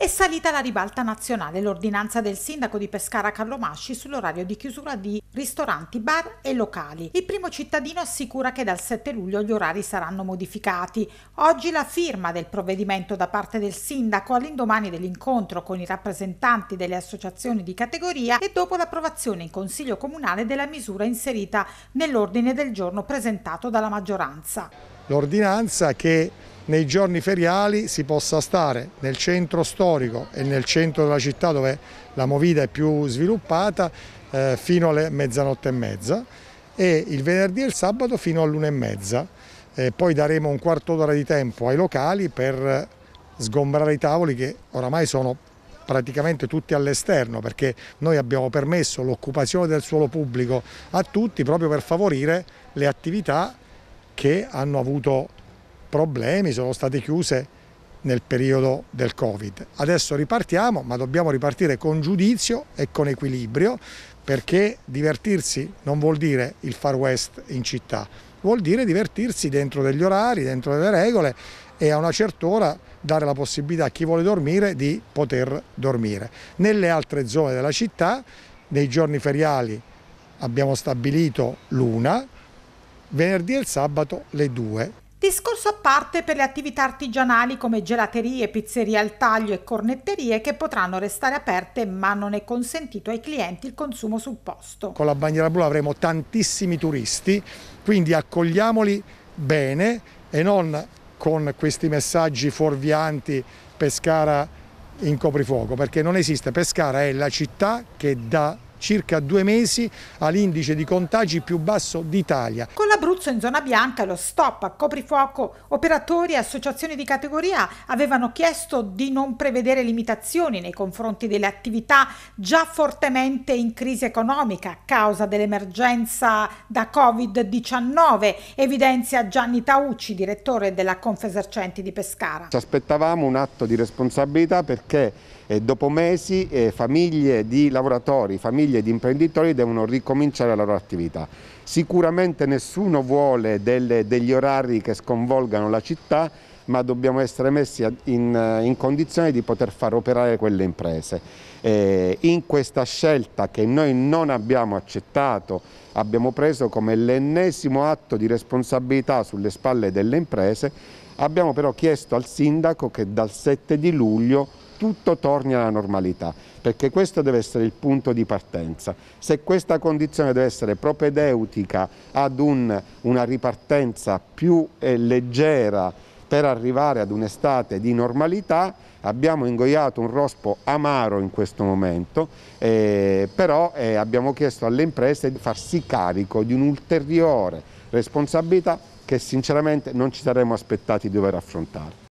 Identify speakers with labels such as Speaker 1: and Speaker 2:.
Speaker 1: È salita la ribalta nazionale l'ordinanza del sindaco di Pescara Carlo Masci sull'orario di chiusura di ristoranti, bar e locali. Il primo cittadino assicura che dal 7 luglio gli orari saranno modificati. Oggi la firma del provvedimento da parte del sindaco all'indomani dell'incontro con i rappresentanti delle associazioni di categoria e dopo l'approvazione in Consiglio Comunale della misura inserita nell'ordine del giorno presentato dalla maggioranza.
Speaker 2: L'ordinanza che nei giorni feriali si possa stare nel centro storico e nel centro della città dove la movida è più sviluppata eh, fino alle mezzanotte e mezza e il venerdì e il sabato fino all'una e mezza. Eh, poi daremo un quarto d'ora di tempo ai locali per eh, sgombrare i tavoli che oramai sono praticamente tutti all'esterno perché noi abbiamo permesso l'occupazione del suolo pubblico a tutti proprio per favorire le attività che hanno avuto problemi, sono state chiuse nel periodo del Covid. Adesso ripartiamo, ma dobbiamo ripartire con giudizio e con equilibrio, perché divertirsi non vuol dire il far west in città, vuol dire divertirsi dentro degli orari, dentro delle regole e a una certa ora dare la possibilità a chi vuole dormire di poter dormire. Nelle altre zone della città, nei giorni feriali, abbiamo stabilito l'una, venerdì e il sabato le due.
Speaker 1: Discorso a parte per le attività artigianali come gelaterie, pizzerie al taglio e cornetterie che potranno restare aperte ma non è consentito ai clienti il consumo sul posto.
Speaker 2: Con la bandiera blu avremo tantissimi turisti, quindi accogliamoli bene e non con questi messaggi fuorvianti Pescara in coprifuoco, perché non esiste, Pescara è la città che dà circa due mesi all'indice di contagi più basso d'Italia.
Speaker 1: Con l'Abruzzo in zona bianca lo stop a coprifuoco, operatori e associazioni di categoria avevano chiesto di non prevedere limitazioni nei confronti delle attività già fortemente in crisi economica a causa dell'emergenza da Covid-19, evidenzia Gianni Taucci, direttore della Confesercenti di Pescara.
Speaker 3: Ci aspettavamo un atto di responsabilità perché eh, dopo mesi eh, famiglie di lavoratori, famiglie famiglie di imprenditori devono ricominciare la loro attività. Sicuramente nessuno vuole delle, degli orari che sconvolgano la città, ma dobbiamo essere messi in, in condizione di poter far operare quelle imprese. Eh, in questa scelta che noi non abbiamo accettato, abbiamo preso come l'ennesimo atto di responsabilità sulle spalle delle imprese, abbiamo però chiesto al sindaco che dal 7 di luglio tutto torni alla normalità perché questo deve essere il punto di partenza. Se questa condizione deve essere propedeutica ad un, una ripartenza più eh, leggera per arrivare ad un'estate di normalità, abbiamo ingoiato un rospo amaro in questo momento, eh, però eh, abbiamo chiesto alle imprese di farsi carico di un'ulteriore responsabilità che sinceramente non ci saremmo aspettati di dover affrontare.